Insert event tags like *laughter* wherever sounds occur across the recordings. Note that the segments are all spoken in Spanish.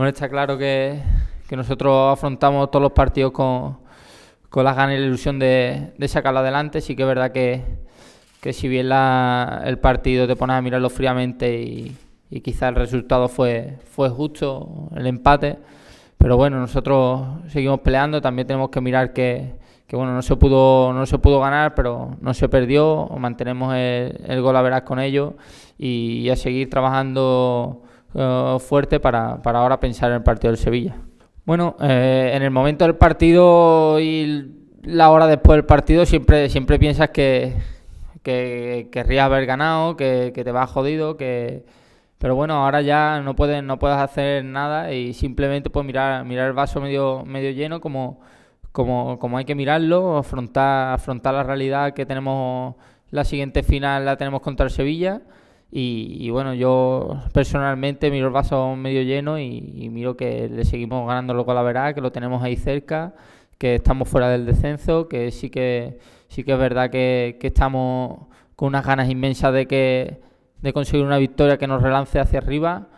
Bueno, está claro que, nosotros afrontamos todos los partidos con, con las ganas y la ilusión de, sacarlo adelante. Sí que es verdad que, si bien el partido te pones a mirarlo fríamente y, quizás el resultado fue, fue justo, el empate, pero bueno, nosotros seguimos peleando, también tenemos que mirar que, bueno, no se pudo, no se pudo ganar, pero no se perdió, mantenemos el, gol a verás con ellos y, a seguir trabajando eh, fuerte para, para, ahora pensar en el partido del Sevilla. Bueno, eh, en el momento del partido y la hora después del partido siempre, siempre piensas que, que querrías haber ganado, que, te vas jodido, que... Pero bueno, ahora ya no puedes, no puedes hacer nada y simplemente puedes mirar, mirar el vaso medio, medio lleno como, como, como hay que mirarlo, afrontar, afrontar la realidad que tenemos la siguiente final la tenemos contra el Sevilla y, bueno, yo personalmente miro el vaso medio lleno y, miro que le seguimos ganando lo la verdad que lo tenemos ahí cerca, que estamos fuera del descenso, que sí que, sí que es verdad que, estamos con unas ganas inmensas de, que, de conseguir una victoria que nos relance hacia arriba,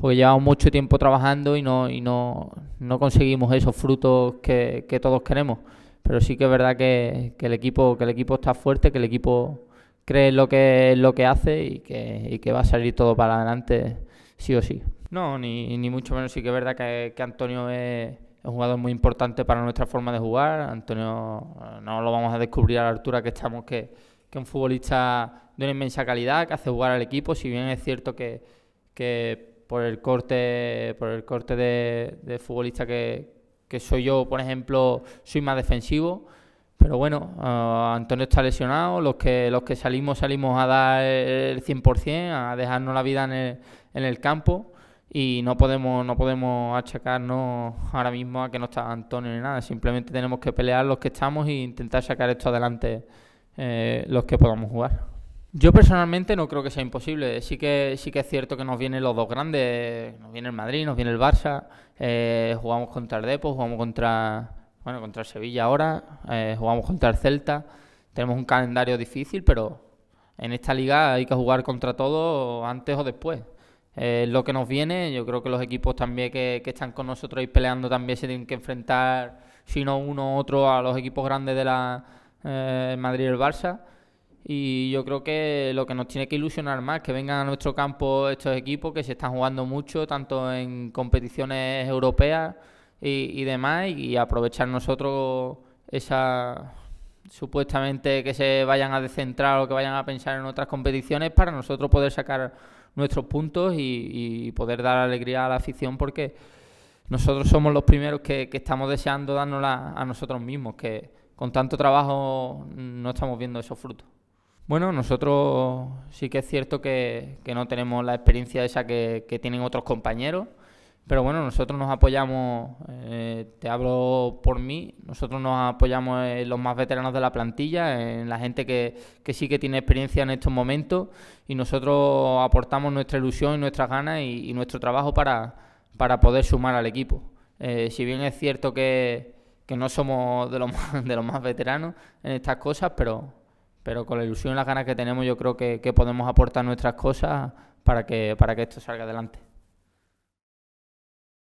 porque llevamos mucho tiempo trabajando y no, y no, no conseguimos esos frutos que, que todos queremos. Pero sí que es verdad que, el equipo, que el equipo está fuerte, que el equipo cree lo que, lo que hace y que, y que va a salir todo para adelante sí o sí. No, ni, ni mucho menos. Sí que es verdad que, Antonio es un jugador muy importante para nuestra forma de jugar. Antonio, eh, no lo vamos a descubrir a la altura que estamos, que, es un futbolista de una inmensa calidad, que hace jugar al equipo, si bien es cierto que, por el corte, por el corte de, futbolista que, que soy yo, por ejemplo, soy más defensivo. Pero bueno, ah, Antonio está lesionado, los que, los que salimos salimos a dar el 100%, a dejarnos la vida en el, campo y no podemos, no podemos achacarnos ahora mismo a que no está Antonio ni nada, simplemente tenemos que pelear los que estamos e intentar sacar esto adelante eh, los que podamos jugar. Yo personalmente no creo que sea imposible, sí que, sí que es cierto que nos vienen los dos grandes, nos viene el Madrid, nos viene el Barça, eh, jugamos contra el Depo, jugamos contra bueno, contra Sevilla ahora, eh, jugamos contra el Celta, tenemos un calendario difícil, pero en esta liga hay que jugar contra todo antes o después. Eh, lo que nos viene, yo creo que los equipos también que, están con nosotros y peleando también se tienen que enfrentar, si no uno u otro, a los equipos grandes de la eh, Madrid y el Barça. Y yo creo que lo que nos tiene que ilusionar más, que vengan a nuestro campo estos equipos que se están jugando mucho, tanto en competiciones europeas y, demás y aprovechar nosotros esa supuestamente que se vayan a descentrar o que vayan a pensar en otras competiciones para nosotros poder sacar nuestros puntos y, poder dar alegría a la afición porque nosotros somos los primeros que, estamos deseando dárnosla a nosotros mismos, que con tanto trabajo no estamos viendo esos frutos. Bueno, nosotros sí que es cierto que, no tenemos la experiencia esa que tienen otros compañeros. Pero bueno, nosotros nos apoyamos, eh, te hablo por mí, nosotros nos apoyamos en los más veteranos de la plantilla, en la gente que, sí que tiene experiencia en estos momentos y nosotros aportamos nuestra ilusión y nuestras ganas y, nuestro trabajo para, para poder sumar al equipo. Eh, si bien es cierto que, no somos de los, *laughs* más, de los más veteranos en estas cosas, pero, pero con la ilusión y las ganas que tenemos yo creo que, que podemos aportar nuestras cosas para que, para que esto salga adelante.